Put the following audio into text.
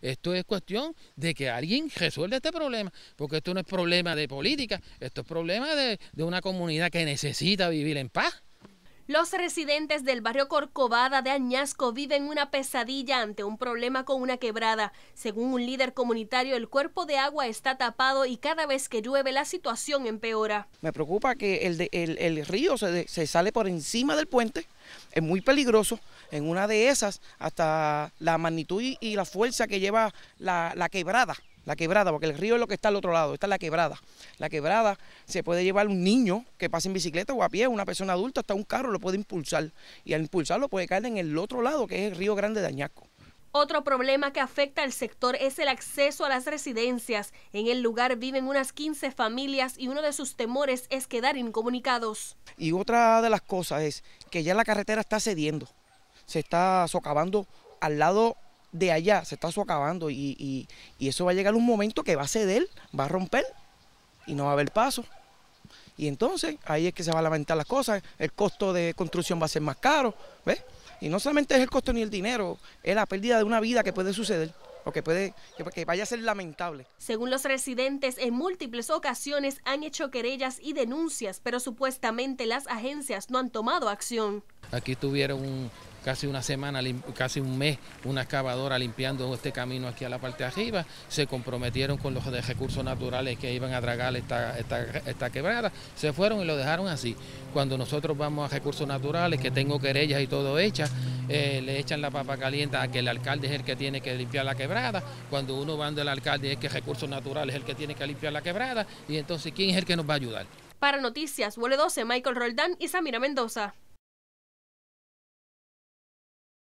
Esto es cuestión de que alguien resuelva este problema, porque esto no es problema de política, esto es problema de, de una comunidad que necesita vivir en paz. Los residentes del barrio Corcovada de Añasco viven una pesadilla ante un problema con una quebrada. Según un líder comunitario, el cuerpo de agua está tapado y cada vez que llueve la situación empeora. Me preocupa que el, río se, sale por encima del puente, es muy peligroso. En una de esas, hasta la magnitud y la fuerza que lleva la quebrada la quebrada, porque el río es lo que está al otro lado, está la quebrada. La quebrada se puede llevar un niño que pase en bicicleta o a pie, una persona adulta, hasta un carro lo puede impulsar. Y al impulsarlo puede caer en el otro lado, que es el río Grande de Añaco. Otro problema que afecta al sector es el acceso a las residencias. En el lugar viven unas 15 familias y uno de sus temores es quedar incomunicados. Y otra de las cosas es que ya la carretera está cediendo, se está socavando al lado de allá se está socavando y, y, eso va a llegar un momento que va a ceder, va a romper y no va a haber paso. Y entonces ahí es que se van a lamentar las cosas, el costo de construcción va a ser más caro, ¿ves? Y no solamente es el costo ni el dinero, es la pérdida de una vida que puede suceder o que puede que vaya a ser lamentable. Según los residentes, en múltiples ocasiones han hecho querellas y denuncias, pero supuestamente las agencias no han tomado acción. Aquí tuvieron un, casi una semana, casi un mes, una excavadora limpiando este camino aquí a la parte de arriba. Se comprometieron con los de recursos naturales que iban a dragar esta, quebrada. Se fueron y lo dejaron así. Cuando nosotros vamos a recursos naturales, que tengo querellas y todo hecha eh, le echan la papa caliente a que el alcalde es el que tiene que limpiar la quebrada. Cuando uno va del alcalde es que recursos naturales es el que tiene que limpiar la quebrada. Y entonces, ¿quién es el que nos va a ayudar? Para Noticias, Vuelo 12, Michael Roldán y Samira Mendoza.